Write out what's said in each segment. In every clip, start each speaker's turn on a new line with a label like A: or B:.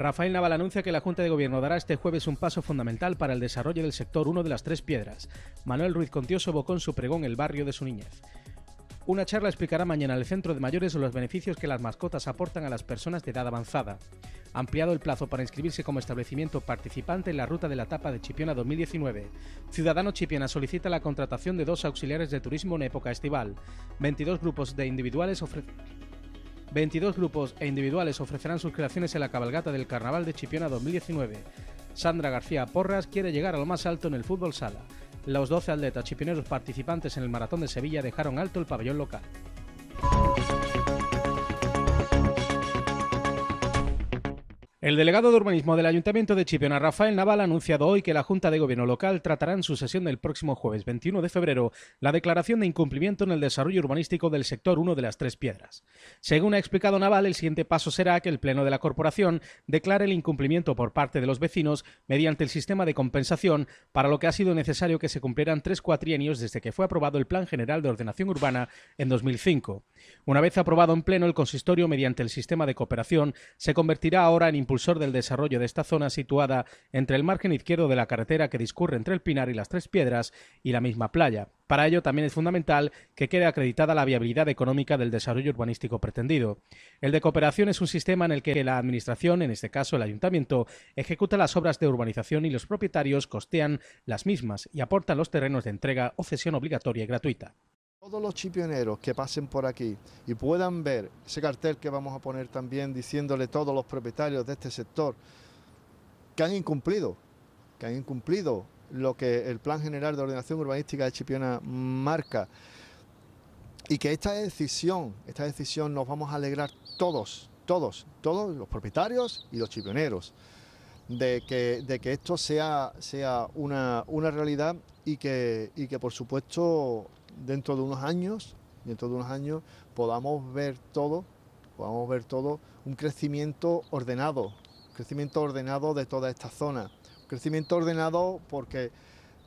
A: Rafael Naval anuncia que la Junta de Gobierno dará este jueves un paso fundamental para el desarrollo del sector 1 de las Tres Piedras. Manuel Ruiz Contioso Bocón en su pregón el barrio de su niñez. Una charla explicará mañana el centro de mayores los beneficios que las mascotas aportan a las personas de edad avanzada. Ampliado el plazo para inscribirse como establecimiento participante en la ruta de la etapa de Chipiona 2019. Ciudadano Chipiona solicita la contratación de dos auxiliares de turismo en época estival. 22 grupos de individuales ofrecen 22 grupos e individuales ofrecerán sus creaciones en la cabalgata del Carnaval de Chipiona 2019. Sandra García Porras quiere llegar a lo más alto en el fútbol sala. Los 12 atletas chipioneros participantes en el Maratón de Sevilla dejaron alto el pabellón local. El delegado de urbanismo del Ayuntamiento de Chipiona, Rafael Naval, ha anunciado hoy que la Junta de Gobierno Local tratará en su sesión del próximo jueves 21 de febrero la declaración de incumplimiento en el desarrollo urbanístico del sector 1 de las Tres Piedras. Según ha explicado Naval, el siguiente paso será que el Pleno de la Corporación declare el incumplimiento por parte de los vecinos mediante el sistema de compensación, para lo que ha sido necesario que se cumplieran tres cuatrienios desde que fue aprobado el Plan General de Ordenación Urbana en 2005. Una vez aprobado en Pleno, el consistorio, mediante el sistema de cooperación, se convertirá ahora en impulsor del desarrollo de esta zona situada entre el margen izquierdo de la carretera que discurre entre el Pinar y las Tres Piedras y la misma playa. Para ello también es fundamental que quede acreditada la viabilidad económica del desarrollo urbanístico pretendido. El de cooperación es un sistema en el que la Administración, en este caso el Ayuntamiento, ejecuta las obras de urbanización y los propietarios costean las mismas y aportan los terrenos de entrega o cesión obligatoria y gratuita.
B: Todos los chipioneros que pasen por aquí y puedan ver ese cartel que vamos a poner también diciéndole a todos los propietarios de este sector que han incumplido, que han incumplido lo que el Plan General de Ordenación Urbanística de Chipiona marca y que esta decisión, esta decisión nos vamos a alegrar todos, todos, todos los propietarios y los chipioneros de que, de que esto sea, sea una, una realidad y que, y que por supuesto dentro de unos años, dentro de unos años podamos ver todo, podamos ver todo un crecimiento ordenado, un crecimiento ordenado de toda esta zona, un crecimiento ordenado porque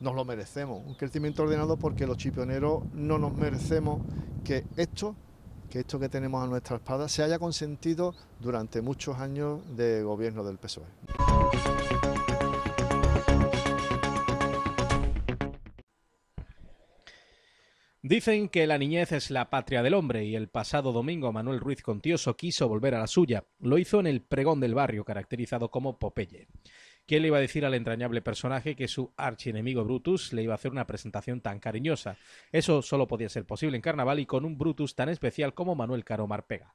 B: nos lo merecemos, un crecimiento ordenado porque los chipioneros no nos merecemos que esto, que esto que tenemos a nuestra espalda se haya consentido durante muchos años de gobierno del PSOE.
A: Dicen que la niñez es la patria del hombre y el pasado domingo Manuel Ruiz Contioso quiso volver a la suya. Lo hizo en el pregón del barrio, caracterizado como Popeye. ¿Quién le iba a decir al entrañable personaje que su archienemigo Brutus le iba a hacer una presentación tan cariñosa? Eso solo podía ser posible en carnaval y con un Brutus tan especial como Manuel Caro Pega.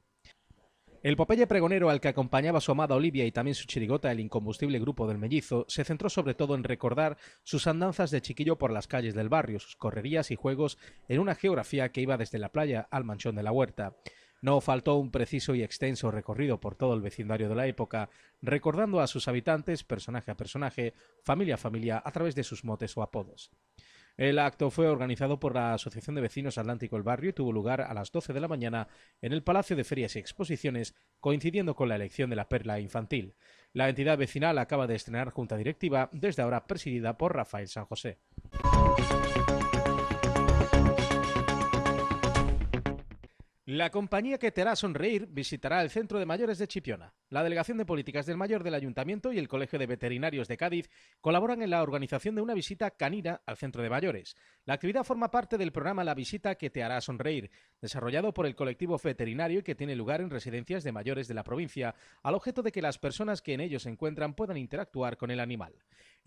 A: El Popeye pregonero al que acompañaba su amada Olivia y también su chirigota, el incombustible grupo del mellizo, se centró sobre todo en recordar sus andanzas de chiquillo por las calles del barrio, sus correrías y juegos en una geografía que iba desde la playa al manchón de la huerta. No faltó un preciso y extenso recorrido por todo el vecindario de la época, recordando a sus habitantes, personaje a personaje, familia a familia, a través de sus motes o apodos. El acto fue organizado por la Asociación de Vecinos Atlántico El Barrio y tuvo lugar a las 12 de la mañana en el Palacio de Ferias y Exposiciones, coincidiendo con la elección de la perla infantil. La entidad vecinal acaba de estrenar junta directiva, desde ahora presidida por Rafael San José. La compañía que te hará sonreír visitará el Centro de Mayores de Chipiona. La Delegación de Políticas del Mayor del Ayuntamiento y el Colegio de Veterinarios de Cádiz colaboran en la organización de una visita canina al Centro de Mayores. La actividad forma parte del programa La Visita que te hará sonreír, desarrollado por el colectivo veterinario y que tiene lugar en residencias de mayores de la provincia, al objeto de que las personas que en ellos se encuentran puedan interactuar con el animal.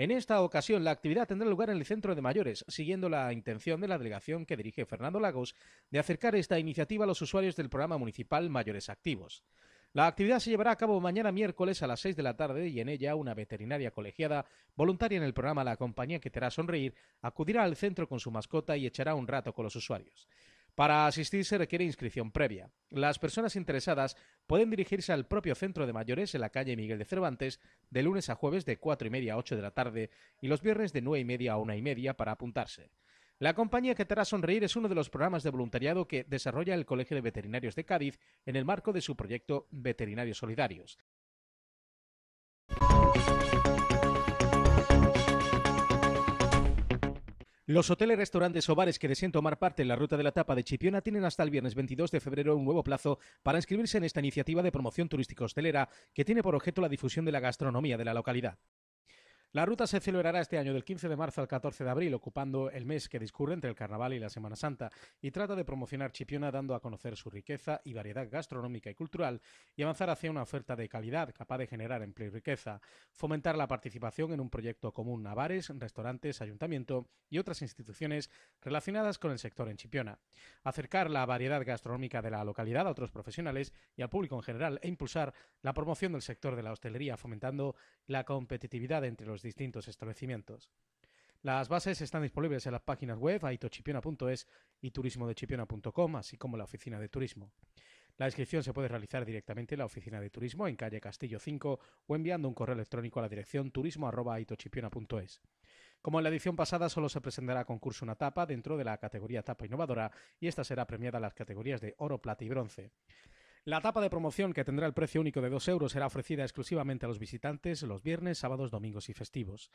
A: En esta ocasión, la actividad tendrá lugar en el centro de mayores, siguiendo la intención de la delegación que dirige Fernando Lagos de acercar esta iniciativa a los usuarios del programa municipal Mayores Activos. La actividad se llevará a cabo mañana miércoles a las 6 de la tarde y en ella una veterinaria colegiada, voluntaria en el programa La Compañía que te hará sonreír, acudirá al centro con su mascota y echará un rato con los usuarios. Para asistir se requiere inscripción previa. Las personas interesadas pueden dirigirse al propio centro de mayores en la calle Miguel de Cervantes de lunes a jueves de 4 y media a 8 de la tarde y los viernes de 9 y media a 1 y media para apuntarse. La compañía que te hará sonreír es uno de los programas de voluntariado que desarrolla el Colegio de Veterinarios de Cádiz en el marco de su proyecto Veterinarios Solidarios. Los hoteles, restaurantes o bares que deseen tomar parte en la ruta de la tapa de Chipiona tienen hasta el viernes 22 de febrero un nuevo plazo para inscribirse en esta iniciativa de promoción turística hostelera que tiene por objeto la difusión de la gastronomía de la localidad. La ruta se celebrará este año del 15 de marzo al 14 de abril, ocupando el mes que discurre entre el Carnaval y la Semana Santa, y trata de promocionar Chipiona dando a conocer su riqueza y variedad gastronómica y cultural y avanzar hacia una oferta de calidad capaz de generar empleo y riqueza, fomentar la participación en un proyecto común a bares, restaurantes, ayuntamiento y otras instituciones relacionadas con el sector en Chipiona, acercar la variedad gastronómica de la localidad a otros profesionales y al público en general e impulsar la promoción del sector de la hostelería, fomentando la competitividad entre los distintos establecimientos. Las bases están disponibles en las páginas web aitochipiona.es y turismodechipiona.com, así como la oficina de turismo. La inscripción se puede realizar directamente en la oficina de turismo en calle Castillo 5 o enviando un correo electrónico a la dirección turismo.aitochipiona.es. Como en la edición pasada, solo se presentará concurso una tapa dentro de la categoría tapa innovadora y esta será premiada en las categorías de oro, plata y bronce. La etapa de promoción que tendrá el precio único de 2 euros será ofrecida exclusivamente a los visitantes los viernes, sábados, domingos y festivos.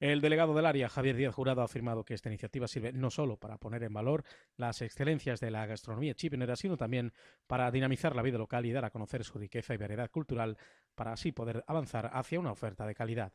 A: El delegado del área, Javier Díaz Jurado, ha afirmado que esta iniciativa sirve no solo para poner en valor las excelencias de la gastronomía chipinera, sino también para dinamizar la vida local y dar a conocer su riqueza y variedad cultural para así poder avanzar hacia una oferta de calidad.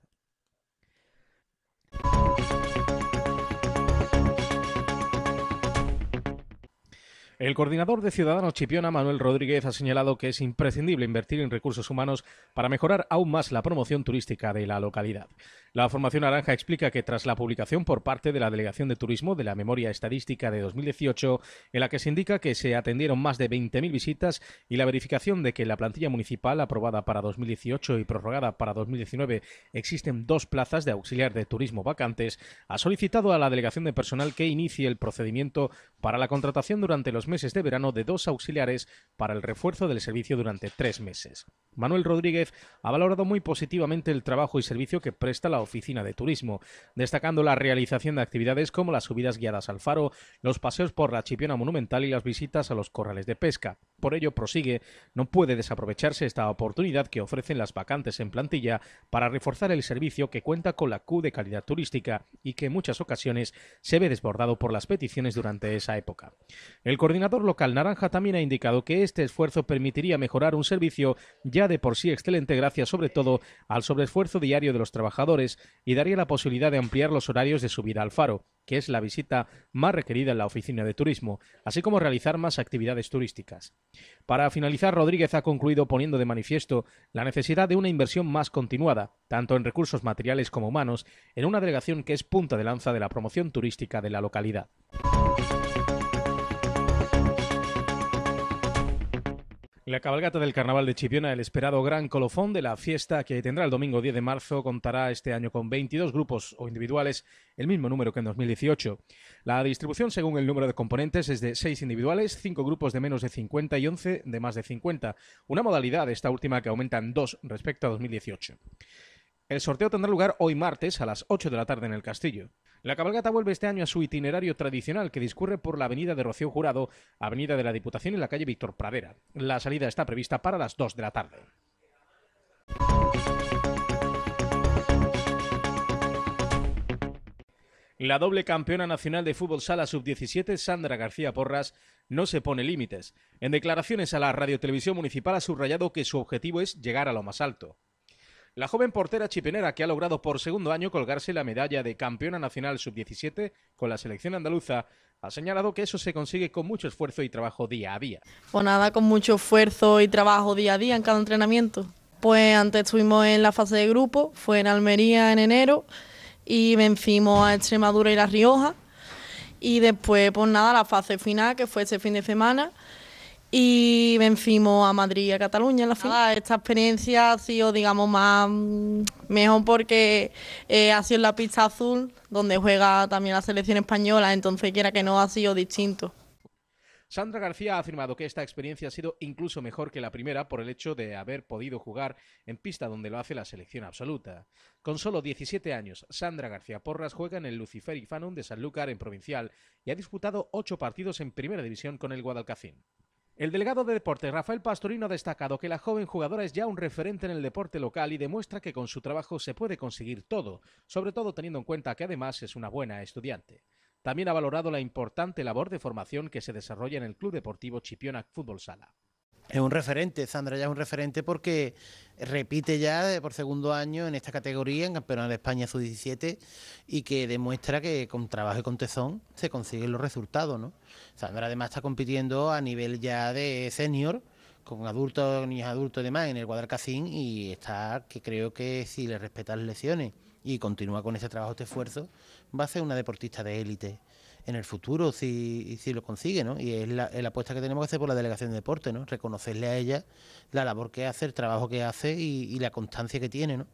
A: El coordinador de Ciudadanos Chipiona, Manuel Rodríguez, ha señalado que es imprescindible invertir en recursos humanos para mejorar aún más la promoción turística de la localidad. La Formación Naranja explica que tras la publicación por parte de la Delegación de Turismo de la Memoria Estadística de 2018, en la que se indica que se atendieron más de 20.000 visitas y la verificación de que la plantilla municipal aprobada para 2018 y prorrogada para 2019 existen dos plazas de auxiliar de turismo vacantes, ha solicitado a la Delegación de Personal que inicie el procedimiento para la contratación durante los meses meses de verano de dos auxiliares para el refuerzo del servicio durante tres meses. Manuel Rodríguez ha valorado muy positivamente el trabajo y servicio que presta la Oficina de Turismo, destacando la realización de actividades como las subidas guiadas al faro, los paseos por la Chipiona Monumental y las visitas a los corrales de pesca. Por ello, prosigue, no puede desaprovecharse esta oportunidad que ofrecen las vacantes en plantilla para reforzar el servicio que cuenta con la Q de calidad turística y que en muchas ocasiones se ve desbordado por las peticiones durante esa época. El coordinador local Naranja también ha indicado que este esfuerzo permitiría mejorar un servicio ya de por sí excelente gracias sobre todo al sobreesfuerzo diario de los trabajadores y daría la posibilidad de ampliar los horarios de subida al faro, que es la visita más requerida en la oficina de turismo, así como realizar más actividades turísticas. Para finalizar, Rodríguez ha concluido poniendo de manifiesto la necesidad de una inversión más continuada, tanto en recursos materiales como humanos, en una delegación que es punta de lanza de la promoción turística de la localidad. La cabalgata del Carnaval de Chipiona, el esperado gran colofón de la fiesta que tendrá el domingo 10 de marzo, contará este año con 22 grupos o individuales, el mismo número que en 2018. La distribución según el número de componentes es de 6 individuales, 5 grupos de menos de 50 y 11 de más de 50, una modalidad esta última que aumenta en 2 respecto a 2018. El sorteo tendrá lugar hoy martes a las 8 de la tarde en el castillo. La cabalgata vuelve este año a su itinerario tradicional que discurre por la avenida de Rocío Jurado, avenida de la Diputación y la calle Víctor Pradera. La salida está prevista para las 2 de la tarde. La doble campeona nacional de fútbol sala sub-17, Sandra García Porras, no se pone límites. En declaraciones a la radiotelevisión municipal ha subrayado que su objetivo es llegar a lo más alto. La joven portera chipenera que ha logrado por segundo año colgarse la medalla de campeona nacional sub-17 con la selección andaluza ha señalado que eso se consigue con mucho esfuerzo y trabajo día a día.
B: Pues nada, con mucho esfuerzo y trabajo día a día en cada entrenamiento. Pues antes estuvimos en la fase de grupo, fue en Almería en enero y vencimos a Extremadura y La Rioja. Y después, pues nada, la fase final, que fue este fin de semana y vencimos a Madrid y a Cataluña en la final. Esta experiencia ha sido, digamos, más mm, mejor porque eh, ha sido en la pista azul, donde juega también la selección española, entonces quiera que no ha sido distinto.
A: Sandra García ha afirmado que esta experiencia ha sido incluso mejor que la primera por el hecho de haber podido jugar en pista donde lo hace la selección absoluta. Con solo 17 años, Sandra García Porras juega en el Lucifer y Fanum de Sanlúcar en Provincial y ha disputado 8 partidos en Primera División con el Guadalcacín. El delegado de deporte Rafael Pastorino ha destacado que la joven jugadora es ya un referente en el deporte local y demuestra que con su trabajo se puede conseguir todo, sobre todo teniendo en cuenta que además es una buena estudiante. También ha valorado la importante labor de formación que se desarrolla en el Club Deportivo Chipiona Fútbol Sala. Es un referente, Sandra ya es un referente porque repite ya por segundo año en esta categoría, en Campeonato de España Sub-17, y que demuestra que con trabajo y con tesón se consiguen los resultados, ¿no? Sandra además está compitiendo a nivel ya de senior, con adultos, niños adultos y demás, en el Guadalcacín, y está que creo que si le respetas lesiones y continúa con ese trabajo, este esfuerzo, va a ser una deportista de élite en el futuro si, si lo consigue, ¿no? Y es la, apuesta que tenemos que hacer por la delegación de deporte, ¿no? Reconocerle a ella la labor que hace, el trabajo que hace y, y la constancia que tiene, ¿no?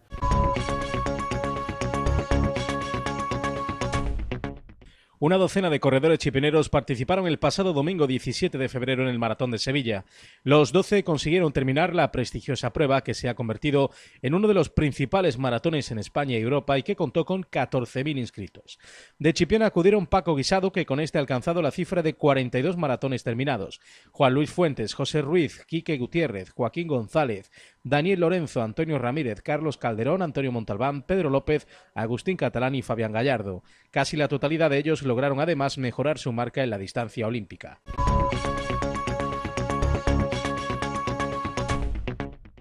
A: Una docena de corredores chipineros participaron el pasado domingo 17 de febrero en el Maratón de Sevilla. Los 12 consiguieron terminar la prestigiosa prueba que se ha convertido en uno de los principales maratones en España y Europa y que contó con 14.000 inscritos. De Chipiona acudieron Paco Guisado, que con este ha alcanzado la cifra de 42 maratones terminados, Juan Luis Fuentes, José Ruiz, Quique Gutiérrez, Joaquín González, Daniel Lorenzo, Antonio Ramírez, Carlos Calderón, Antonio Montalbán, Pedro López, Agustín Catalán y Fabián Gallardo. Casi la totalidad de ellos lograron además mejorar su marca en la distancia olímpica.